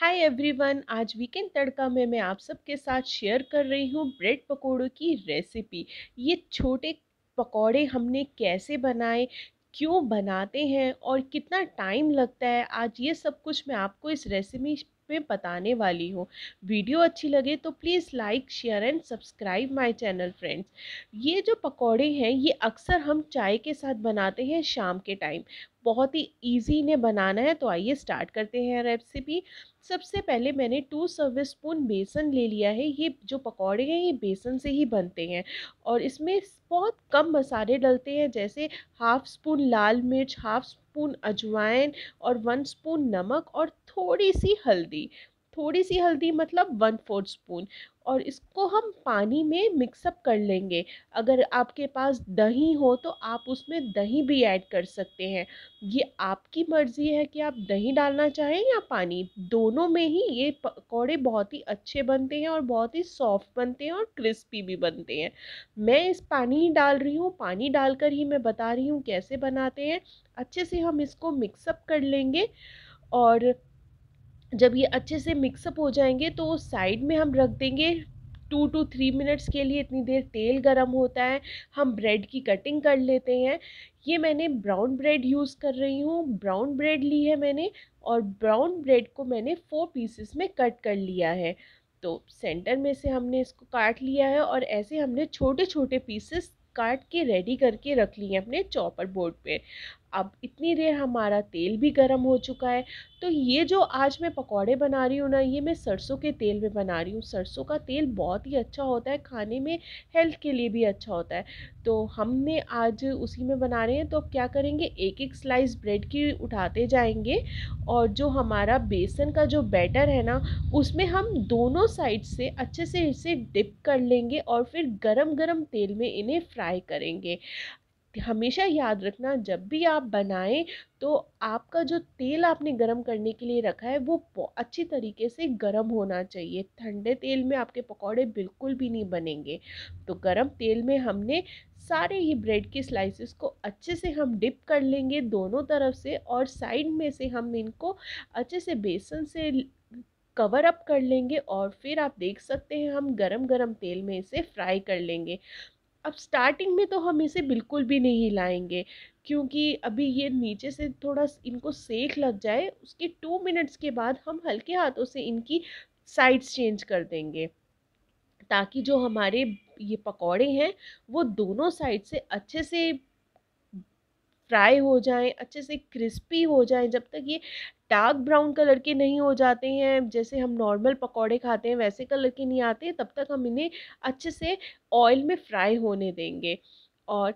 hi everyone आज weekend तड़का में मैं आप सबके साथ शेयर कर रही हूँ ब्रेड पकौड़ों की रेसिपी ये छोटे पकौड़े हमने कैसे बनाए क्यों बनाते हैं और कितना टाइम लगता है आज ये सब कुछ मैं आपको इस रेसिपी में बताने वाली हूँ वीडियो अच्छी लगे तो please like share and subscribe my channel friends ये जो पकौड़े हैं ये अक्सर हम चाय के साथ बनाते हैं शाम के टाइम बहुत ही ईजी ने बनाना है तो आइए स्टार्ट करते हैं रेसिपी सबसे पहले मैंने टू सर्विस स्पून बेसन ले लिया है ये जो पकौड़े हैं ये बेसन से ही बनते हैं और इसमें बहुत कम मसाले डलते हैं जैसे हाफ़ स्पून लाल मिर्च हाफ़ स्पून अजवाइन और वन स्पून नमक और थोड़ी सी हल्दी थोड़ी सी हल्दी मतलब वन फोर्थ स्पून और इसको हम पानी में मिक्सअप कर लेंगे अगर आपके पास दही हो तो आप उसमें दही भी ऐड कर सकते हैं ये आपकी मर्ज़ी है कि आप दही डालना चाहें या पानी दोनों में ही ये पकौड़े बहुत ही अच्छे बनते हैं और बहुत ही सॉफ्ट बनते हैं और क्रिस्पी भी बनते हैं मैं इस पानी ही डाल रही हूँ पानी डालकर ही मैं बता रही हूँ कैसे बनाते हैं अच्छे से हम इसको मिक्सअप कर लेंगे और जब ये अच्छे से मिक्सअप हो जाएंगे तो साइड में हम रख देंगे टू टू थ्री मिनट्स के लिए इतनी देर तेल गरम होता है हम ब्रेड की कटिंग कर लेते हैं ये मैंने ब्राउन ब्रेड यूज़ कर रही हूँ ब्राउन ब्रेड ली है मैंने और ब्राउन ब्रेड को मैंने फोर पीसेस में कट कर लिया है तो सेंटर में से हमने इसको काट लिया है और ऐसे हमने छोटे छोटे पीसेस काट के रेडी करके रख लिए अपने चॉपर बोर्ड पे अब इतनी देर हमारा तेल भी गर्म हो चुका है तो ये जो आज मैं पकौड़े बना रही हूँ ना ये मैं सरसों के तेल में बना रही हूँ सरसों का तेल बहुत ही अच्छा होता है खाने में हेल्थ के लिए भी अच्छा होता है तो हमने आज उसी में बना रहे हैं तो अब क्या करेंगे एक एक स्लाइस ब्रेड की उठाते जाएंगे और जो हमारा बेसन का जो बैटर है ना उसमें हम दोनों साइड से अच्छे से इसे डिप कर लेंगे और फिर गरम गरम तेल में इन्हें फ्राई करेंगे हमेशा याद रखना जब भी आप बनाएं तो आपका जो तेल आपने गरम करने के लिए रखा है वो अच्छी तरीके से गरम होना चाहिए ठंडे तेल में आपके पकौड़े बिल्कुल भी नहीं बनेंगे तो गरम तेल में हमने सारे ही ब्रेड के स्लाइसेस को अच्छे से हम डिप कर लेंगे दोनों तरफ से और साइड में से हम इनको अच्छे से बेसन से कवर अप कर लेंगे और फिर आप देख सकते हैं हम गरम गरम तेल में इसे फ्राई कर लेंगे अब स्टार्टिंग में तो हम इसे बिल्कुल भी नहीं हिलाएंगे क्योंकि अभी ये नीचे से थोड़ा इनको सेक लग जाए उसके टू मिनट्स के बाद हम हल्के हाथों से इनकी साइड्स चेंज कर देंगे ताकि जो हमारे ये पकौड़े हैं वो दोनों साइड से अच्छे से फ्राई हो जाएं अच्छे से क्रिस्पी हो जाएं जब तक ये डार्क ब्राउन कलर के नहीं हो जाते हैं जैसे हम नॉर्मल पकौड़े खाते हैं वैसे कलर के नहीं आते तब तक हम इन्हें अच्छे से ऑयल में फ्राई होने देंगे और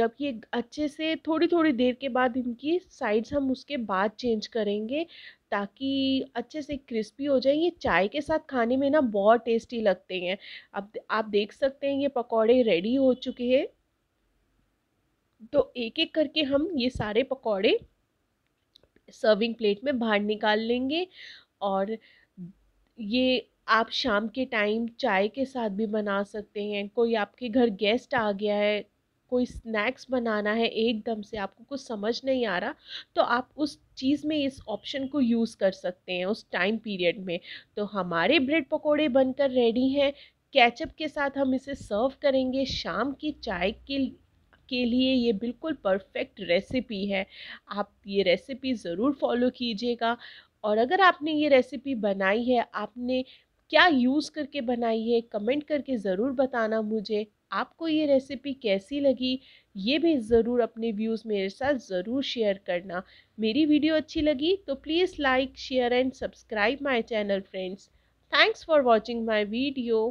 जब ये अच्छे से थोड़ी थोड़ी देर के बाद इनकी साइड्स हम उसके बाद चेंज करेंगे ताकि अच्छे से क्रिस्पी हो जाए ये चाय के साथ खाने में ना बहुत टेस्टी लगते हैं अब आप देख सकते हैं ये पकौड़े रेडी हो चुके हैं तो एक एक करके हम ये सारे पकौड़े सर्विंग प्लेट में बाहर निकाल लेंगे और ये आप शाम के टाइम चाय के साथ भी बना सकते हैं कोई आपके घर गेस्ट आ गया है कोई स्नैक्स बनाना है एकदम से आपको कुछ समझ नहीं आ रहा तो आप उस चीज़ में इस ऑप्शन को यूज़ कर सकते हैं उस टाइम पीरियड में तो हमारे ब्रेड पकोड़े बनकर रेडी हैं कैचअप के साथ हम इसे सर्व करेंगे शाम की चाय के के लिए ये बिल्कुल परफेक्ट रेसिपी है आप ये रेसिपी ज़रूर फॉलो कीजिएगा और अगर आपने ये रेसिपी बनाई है आपने क्या यूज़ करके बनाई है कमेंट करके ज़रूर बताना मुझे आपको ये रेसिपी कैसी लगी ये भी ज़रूर अपने व्यूज़ मेरे साथ ज़रूर शेयर करना मेरी वीडियो अच्छी लगी तो please like share and subscribe my channel friends thanks for watching my video